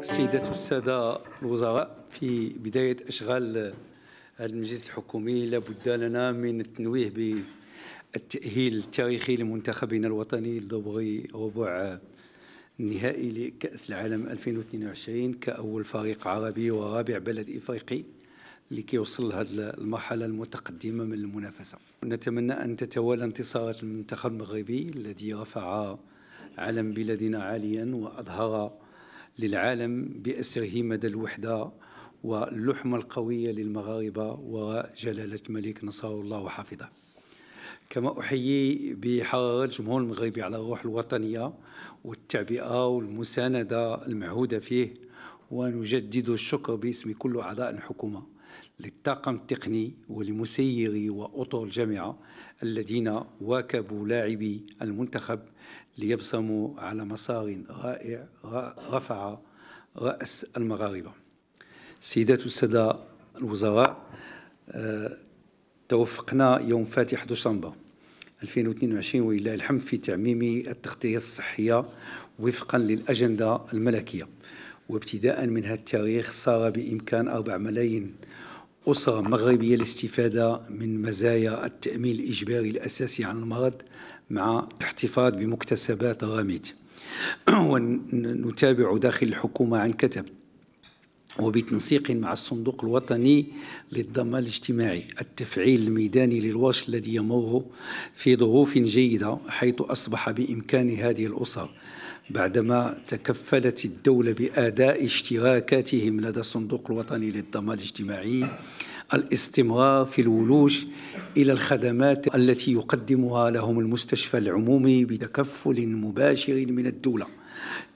سيدات السادة الوزراء في بداية أشغال هذا المجلس الحكومي لابد لنا من التنويه بالتأهيل التاريخي لمنتخبنا الوطني لدوري ربع النهائي لكأس العالم 2022 كأول فريق عربي ورابع بلد إفريقي لكي يوصل لهذه المرحله المتقدمه من المنافسه. نتمنى ان تتوالى انتصارات المنتخب المغربي الذي رفع علم بلادنا عاليا واظهر للعالم باسره مدى الوحده واللحمه القويه للمغاربه وجلاله الملك نصره الله وحفظه. كما احيي بحراره الجمهور المغربي على الروح الوطنيه والتعبئه والمسانده المعهوده فيه ونجدد الشكر باسم كل اعضاء الحكومه للطاقم التقني ولمسيري وأطر الجامعة الذين واكبوا لاعبي المنتخب ليبصموا على مسار رائع رفع رأس المغاربة سيدات السادة الوزراء آه، توفقنا يوم فاتح دسمبر 2022 ولله الحمد في تعميم التغطية الصحية وفقا للأجندة الملكية وابتداء من هذا التاريخ صار بإمكان 4 ملايين أسرة مغربية الاستفادة من مزايا التأمين الإجباري الأساسي عن المرض مع احتفاظ بمكتسبات راميد ونتابع داخل الحكومة عن كتب وبتنسيق مع الصندوق الوطني للضمان الاجتماعي التفعيل الميداني للورش الذي يمر في ظروف جيدة حيث أصبح بإمكان هذه الأسر بعدما تكفلت الدولة بأداء اشتراكاتهم لدى الصندوق الوطني للضمان الاجتماعي الاستمرار في الولوج إلى الخدمات التي يقدمها لهم المستشفى العمومي بتكفل مباشر من الدولة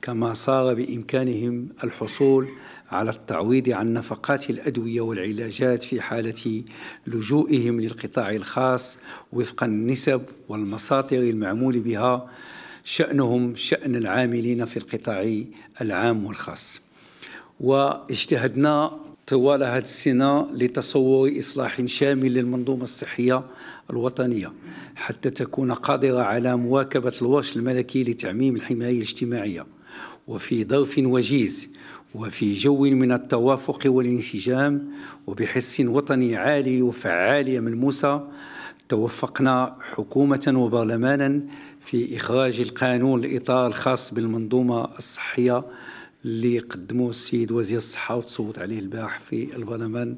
كما صار بإمكانهم الحصول على التعويض عن نفقات الأدوية والعلاجات في حالة لجوئهم للقطاع الخاص وفق النسب والمساطر المعمول بها شأنهم شأن العاملين في القطاع العام والخاص واجتهدنا طوال هذه السنة لتصور إصلاح شامل للمنظومة الصحية الوطنية حتى تكون قادرة على مواكبة الورش الملكي لتعميم الحماية الاجتماعية وفي ظرف وجيز وفي جو من التوافق والانسجام وبحس وطني عالي وفعالية ملموسة توفقنا حكومة وبرلمانا في إخراج القانون الإطار الخاص بالمنظومة الصحية اللي قدموه السيد وزير الصحة وتصوت عليه البارح في البرلمان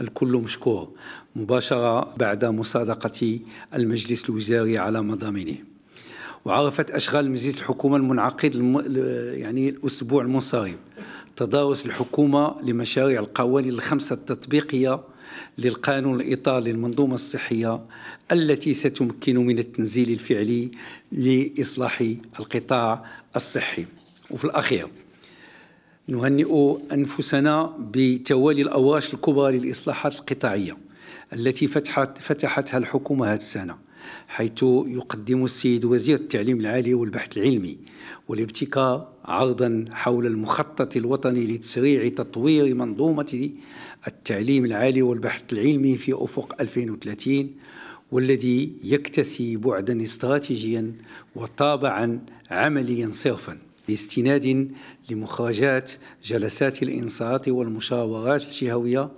الكل مشكور مباشرة بعد مصادقة المجلس الوزاري على مضامينه وعرفت أشغال مجلس الحكومة المنعقد الم... يعني الأسبوع المنصرم تدارس الحكومة لمشاريع القوانين الخمسة التطبيقية للقانون الإطاري للمنظومة الصحية التي ستمكن من التنزيل الفعلي لإصلاح القطاع الصحي وفي الأخير نهنئ أنفسنا بتوالي الأواش الكبرى للإصلاحات القطاعية التي فتحت فتحتها الحكومة هذه السنة حيث يقدم السيد وزير التعليم العالي والبحث العلمي والابتكار عرضا حول المخطط الوطني لتسريع تطوير منظومة التعليم العالي والبحث العلمي في أفق 2030 والذي يكتسي بعدا استراتيجيا وطابعا عمليا صرفا باستناد لمخرجات جلسات الإنصات والمشاورات الجهوية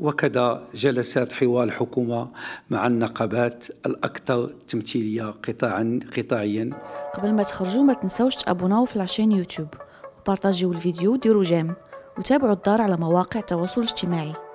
وكذا جلسات حوار الحكومة مع النقابات الأكثر تمثيلية قطاعا قطاعيا قبل ما تخرجوا ما تنساوش تابوناو في العشان يوتيوب وبارطاجيو الفيديو وديروا جيم وتابعوا الدار على مواقع التواصل الاجتماعي